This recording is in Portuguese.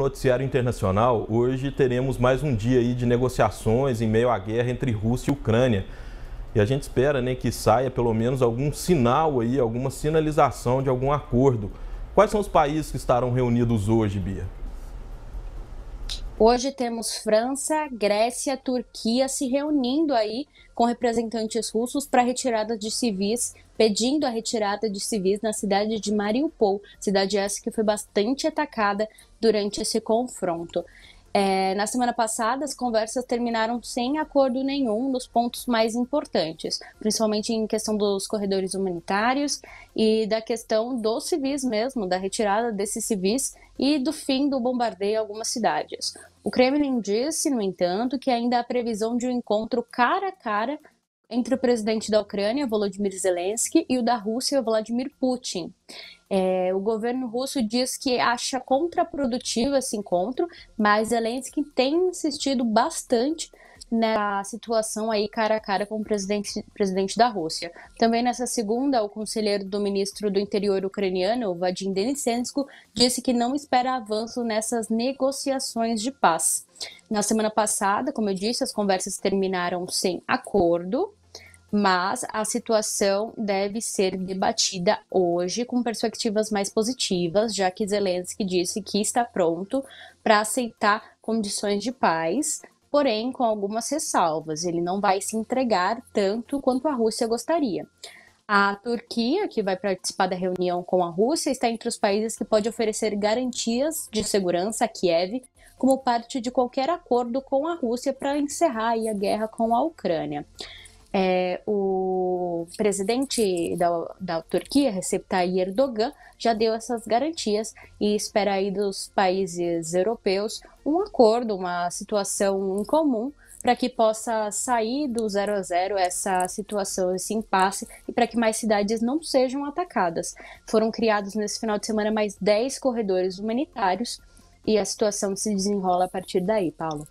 noticiário internacional, hoje teremos mais um dia aí de negociações em meio à guerra entre Rússia e Ucrânia. E a gente espera né, que saia pelo menos algum sinal aí, alguma sinalização de algum acordo. Quais são os países que estarão reunidos hoje, Bia? Hoje temos França, Grécia, Turquia se reunindo aí com representantes russos para retirada de civis, pedindo a retirada de civis na cidade de Mariupol, cidade essa que foi bastante atacada durante esse confronto. É, na semana passada, as conversas terminaram sem acordo nenhum nos pontos mais importantes, principalmente em questão dos corredores humanitários e da questão dos civis mesmo, da retirada desses civis e do fim do bombardeio em algumas cidades. O Kremlin disse, no entanto, que ainda há previsão de um encontro cara a cara entre o presidente da Ucrânia, Volodymyr Zelensky, e o da Rússia, Vladimir Putin. É, o governo russo diz que acha contraprodutivo esse encontro, mas Zelensky tem insistido bastante na situação aí cara a cara com o presidente, presidente da Rússia. Também nessa segunda, o conselheiro do ministro do interior ucraniano, Vadim Denisensko, disse que não espera avanço nessas negociações de paz. Na semana passada, como eu disse, as conversas terminaram sem acordo, mas a situação deve ser debatida hoje com perspectivas mais positivas, já que Zelensky disse que está pronto para aceitar condições de paz, porém com algumas ressalvas. Ele não vai se entregar tanto quanto a Rússia gostaria. A Turquia, que vai participar da reunião com a Rússia, está entre os países que pode oferecer garantias de segurança a Kiev como parte de qualquer acordo com a Rússia para encerrar a guerra com a Ucrânia. É, o presidente da, da Turquia, Recep Tayyip Erdogan, já deu essas garantias e espera aí dos países europeus um acordo, uma situação em comum para que possa sair do zero a zero essa situação, esse impasse e para que mais cidades não sejam atacadas. Foram criados nesse final de semana mais 10 corredores humanitários e a situação se desenrola a partir daí, Paulo.